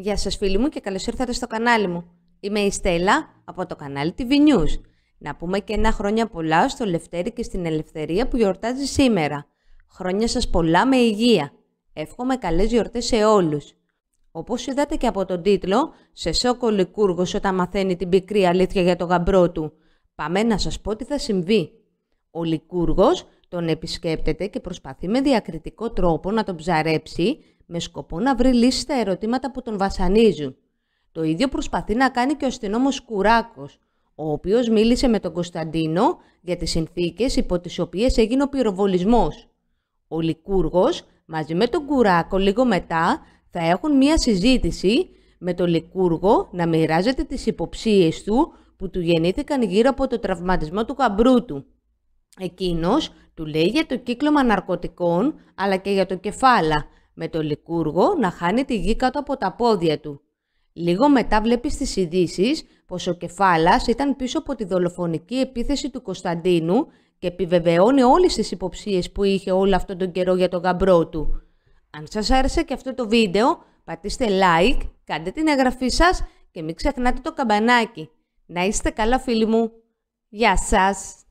Γεια σας φίλοι μου και καλώς ήρθατε στο κανάλι μου. Είμαι η Στέλλα από το κανάλι TV News. Να πούμε και ένα χρόνια πολλά στο Λευτέρι και στην Ελευθερία που γιορτάζει σήμερα. Χρόνια σας πολλά με υγεία. Εύχομαι καλές γιορτές σε όλους. Όπως είδατε και από τον τίτλο, σε σόκο λικούργος όταν μαθαίνει την πικρή αλήθεια για τον γαμπρό του. Πάμε να σας πω τι θα συμβεί. Ο Λικούργος τον επισκέπτεται και προσπαθεί με διακριτικό τρόπο να τον ψαρέψει με σκοπό να βρει λύσεις στα ερωτήματα που τον βασανίζουν. Το ίδιο προσπαθεί να κάνει και ο αστυνόμος Κουράκος, ο οποίος μίλησε με τον Κωνσταντίνο για τις συνθήκες υπό τις οποίες έγινε ο πυροβολισμός. Ο Λικούργος, μαζί με τον Κουράκο λίγο μετά θα έχουν μία συζήτηση με τον Λικούργο να μοιράζεται τις υποψίες του που του γεννήθηκαν γύρω από το τραυματισμό του καμπρού του. Εκείνος του λέει για το κύκλωμα ναρκωτικών αλλά και για το κεφάλα με το λικούργο να χάνει τη γη κάτω από τα πόδια του. Λίγο μετά βλέπεις στις ειδήσεις πως ο Κεφάλας ήταν πίσω από τη δολοφονική επίθεση του Κωνσταντίνου και επιβεβαιώνει όλες τις υποψίες που είχε όλο αυτόν τον καιρό για τον γαμπρό του. Αν σας άρεσε και αυτό το βίντεο, πατήστε like, κάντε την εγγραφή σας και μην ξεχνάτε το καμπανάκι. Να είστε καλά φίλοι μου. Γεια σας!